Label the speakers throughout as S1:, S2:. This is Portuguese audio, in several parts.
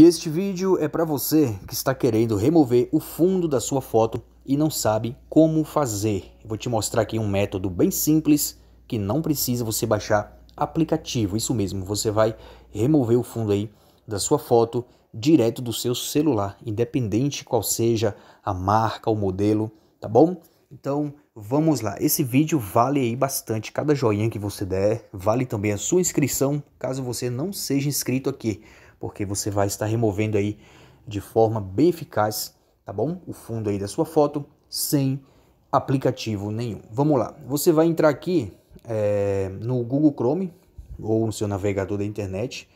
S1: E este vídeo é para você que está querendo remover o fundo da sua foto e não sabe como fazer. Eu vou te mostrar aqui um método bem simples que não precisa você baixar aplicativo. Isso mesmo, você vai remover o fundo aí da sua foto direto do seu celular, independente qual seja a marca, o modelo, tá bom? Então, vamos lá. Esse vídeo vale aí bastante cada joinha que você der, vale também a sua inscrição, caso você não seja inscrito aqui porque você vai estar removendo aí de forma bem eficaz, tá bom? O fundo aí da sua foto sem aplicativo nenhum. Vamos lá, você vai entrar aqui é, no Google Chrome ou no seu navegador da internet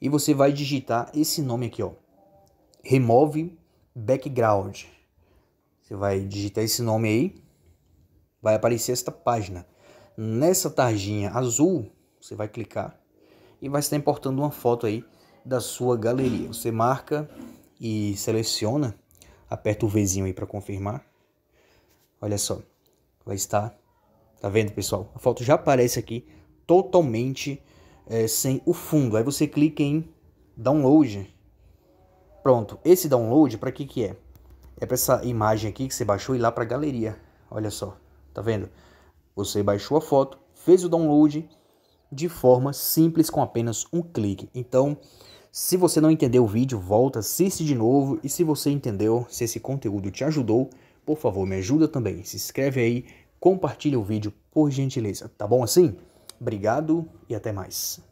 S1: e você vai digitar esse nome aqui, ó, remove background. Você vai digitar esse nome aí, vai aparecer esta página. Nessa tarjinha azul, você vai clicar e vai estar importando uma foto aí da sua galeria. Você marca e seleciona, aperta o Vzinho aí para confirmar. Olha só, vai estar, tá vendo pessoal? A foto já aparece aqui totalmente é, sem o fundo. Aí você clica em download. Pronto, esse download para que que é? É para essa imagem aqui que você baixou e lá para galeria. Olha só, tá vendo? Você baixou a foto, fez o download de forma simples com apenas um clique. Então, se você não entendeu o vídeo, volta, assiste de novo. E se você entendeu, se esse conteúdo te ajudou, por favor, me ajuda também. Se inscreve aí, compartilha o vídeo, por gentileza. Tá bom assim? Obrigado e até mais.